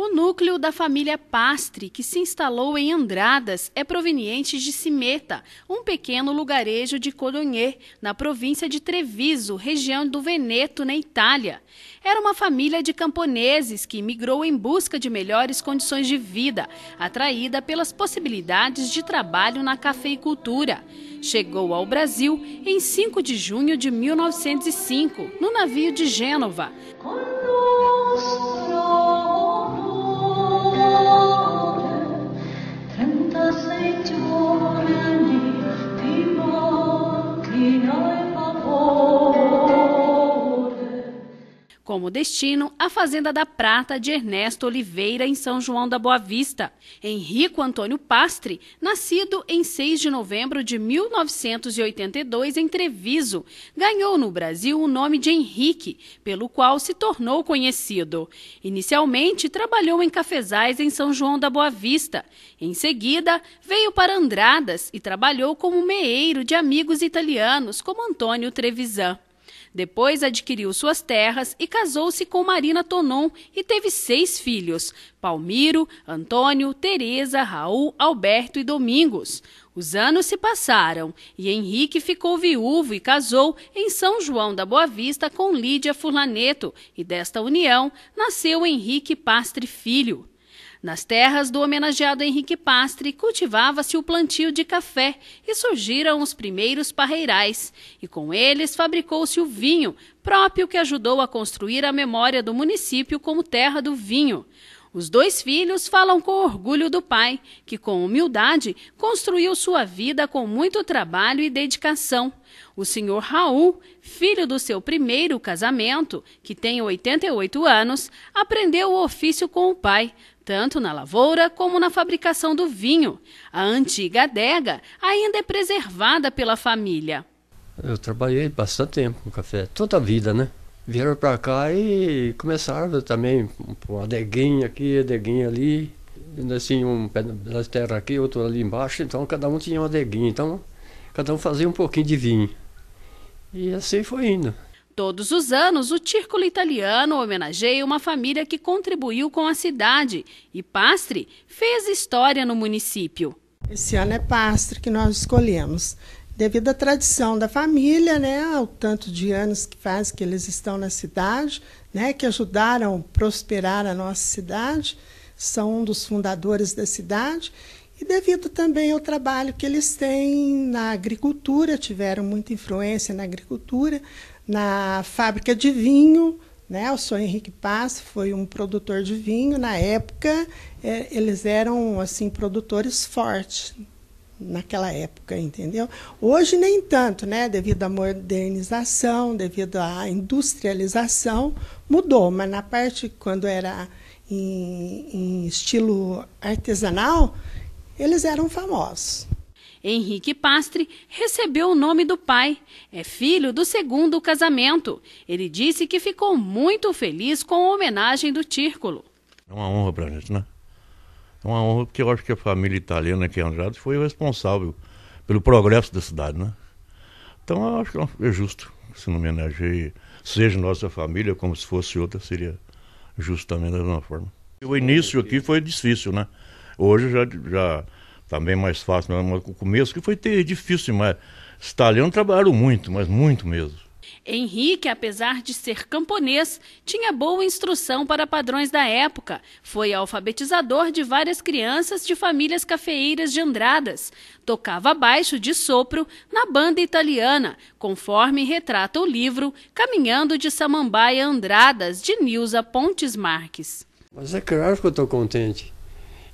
O núcleo da família Pastre, que se instalou em Andradas, é proveniente de Cimeta, um pequeno lugarejo de Coronhê, na província de Treviso, região do Veneto, na Itália. Era uma família de camponeses que migrou em busca de melhores condições de vida, atraída pelas possibilidades de trabalho na cafeicultura. Chegou ao Brasil em 5 de junho de 1905, no navio de Gênova. Conosco. como destino a Fazenda da Prata de Ernesto Oliveira, em São João da Boa Vista. Henrico Antônio Pastre, nascido em 6 de novembro de 1982 em Treviso, ganhou no Brasil o nome de Henrique, pelo qual se tornou conhecido. Inicialmente trabalhou em cafezais em São João da Boa Vista. Em seguida, veio para Andradas e trabalhou como meeiro de amigos italianos, como Antônio Trevisan. Depois adquiriu suas terras e casou-se com Marina Tonon e teve seis filhos: Palmiro, Antônio, Teresa, Raul, Alberto e Domingos. Os anos se passaram e Henrique ficou viúvo e casou em São João da Boa Vista com Lídia Furlaneto, e desta união nasceu Henrique Pastre Filho. Nas terras do homenageado Henrique Pastre, cultivava-se o plantio de café e surgiram os primeiros parreirais. E com eles fabricou-se o vinho, próprio que ajudou a construir a memória do município como terra do vinho. Os dois filhos falam com orgulho do pai, que com humildade construiu sua vida com muito trabalho e dedicação. O senhor Raul, filho do seu primeiro casamento, que tem 88 anos, aprendeu o ofício com o pai, tanto na lavoura como na fabricação do vinho. A antiga adega ainda é preservada pela família. Eu trabalhei bastante tempo com café, toda a vida, né? vieram para cá e começaram também uma adeguinha aqui, adeguinha ali, assim, um pedaço de terra aqui, outro ali embaixo, então cada um tinha uma adeguinha, então cada um fazia um pouquinho de vinho. E assim foi indo. Todos os anos, o Círculo Italiano homenageia uma família que contribuiu com a cidade e Pastre fez história no município. Esse ano é Pastre que nós escolhemos devido à tradição da família, né, ao tanto de anos que faz que eles estão na cidade, né, que ajudaram a prosperar a nossa cidade, são um dos fundadores da cidade, e devido também ao trabalho que eles têm na agricultura, tiveram muita influência na agricultura, na fábrica de vinho, né? O senhor Henrique Paz foi um produtor de vinho. Na época, é, eles eram assim produtores fortes naquela época, entendeu? Hoje nem tanto, né? Devido à modernização, devido à industrialização, mudou, mas na parte quando era em, em estilo artesanal, eles eram famosos. Henrique Pastre recebeu o nome do pai. É filho do segundo casamento. Ele disse que ficou muito feliz com a homenagem do Tírculo. É uma honra para a gente, né? uma honra, porque eu acho que a família italiana que Andrade foi o responsável pelo progresso da cidade, né? Então eu acho que é, é justo se não homenageie, seja nossa família, como se fosse outra, seria justo também da mesma forma. O início aqui foi difícil, né? Hoje já, já tá mais fácil, mas o começo que foi ter, difícil demais. Os italianos trabalharam muito, mas muito mesmo. Henrique, apesar de ser camponês, tinha boa instrução para padrões da época. Foi alfabetizador de várias crianças de famílias cafeeiras de Andradas. Tocava baixo de sopro na banda italiana, conforme retrata o livro Caminhando de Samambaia Andradas, de Nilza Pontes Marques. Mas é claro que eu estou contente.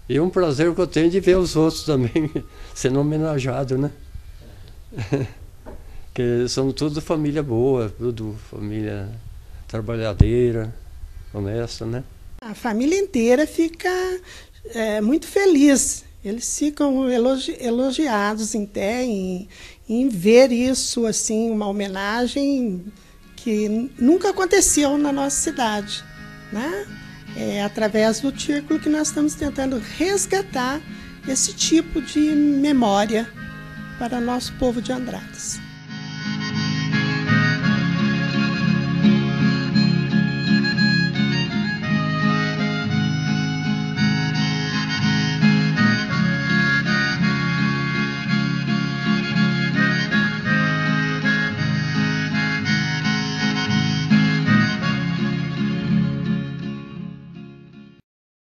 E um prazer que eu tenho de ver os outros também sendo homenageado, né? que são tudo família boa, tudo família trabalhadeira, honesta, né? A família inteira fica é, muito feliz. Eles ficam elogi elogiados até em, em ver isso, assim, uma homenagem que nunca aconteceu na nossa cidade, né? É através do círculo que nós estamos tentando resgatar esse tipo de memória para nosso povo de Andradas.